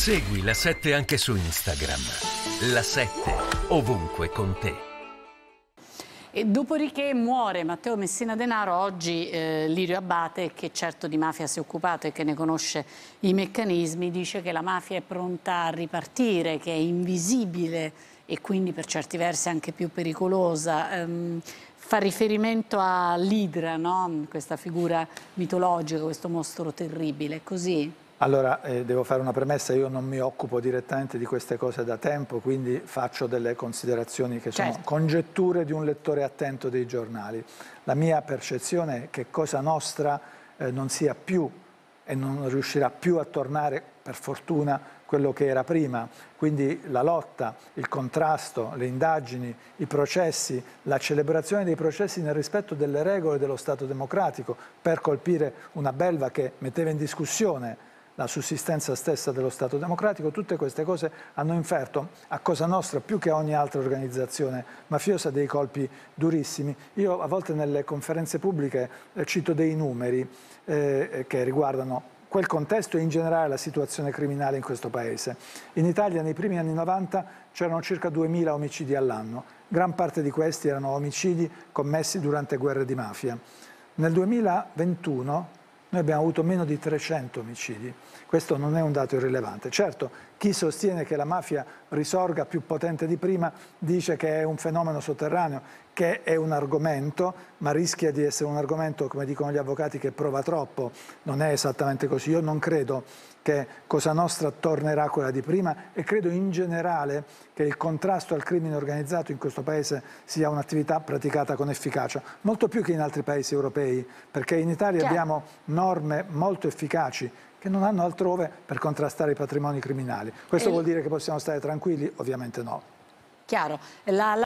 Segui la 7 anche su Instagram. La 7 ovunque con te. E dopodiché muore Matteo Messina Denaro, oggi eh, Lirio Abate, che certo di mafia si è occupato e che ne conosce i meccanismi, dice che la mafia è pronta a ripartire, che è invisibile e quindi per certi versi anche più pericolosa. Ehm, fa riferimento all'Idra, no? questa figura mitologica, questo mostro terribile, così? Allora, eh, devo fare una premessa, io non mi occupo direttamente di queste cose da tempo, quindi faccio delle considerazioni che certo. sono congetture di un lettore attento dei giornali. La mia percezione è che Cosa Nostra eh, non sia più e non riuscirà più a tornare, per fortuna, quello che era prima. Quindi la lotta, il contrasto, le indagini, i processi, la celebrazione dei processi nel rispetto delle regole dello Stato democratico per colpire una belva che metteva in discussione la sussistenza stessa dello Stato democratico, tutte queste cose hanno inferto a Cosa Nostra più che a ogni altra organizzazione mafiosa dei colpi durissimi. Io a volte nelle conferenze pubbliche eh, cito dei numeri eh, eh, che riguardano quel contesto e in generale la situazione criminale in questo paese. In Italia nei primi anni 90 c'erano circa 2.000 omicidi all'anno, gran parte di questi erano omicidi commessi durante guerre di mafia. Nel 2021 noi abbiamo avuto meno di 300 omicidi, questo non è un dato irrilevante. Certo, chi sostiene che la mafia risorga più potente di prima dice che è un fenomeno sotterraneo, che è un argomento, ma rischia di essere un argomento, come dicono gli avvocati, che prova troppo. Non è esattamente così. Io non credo che Cosa Nostra tornerà a quella di prima e credo in generale che il contrasto al crimine organizzato in questo Paese sia un'attività praticata con efficacia, molto più che in altri Paesi europei, perché in Italia Chiaro. abbiamo norme molto efficaci che non hanno altrove per contrastare i patrimoni criminali. Questo e... vuol dire che possiamo stare tranquilli? Ovviamente no. Chiaro. La, la...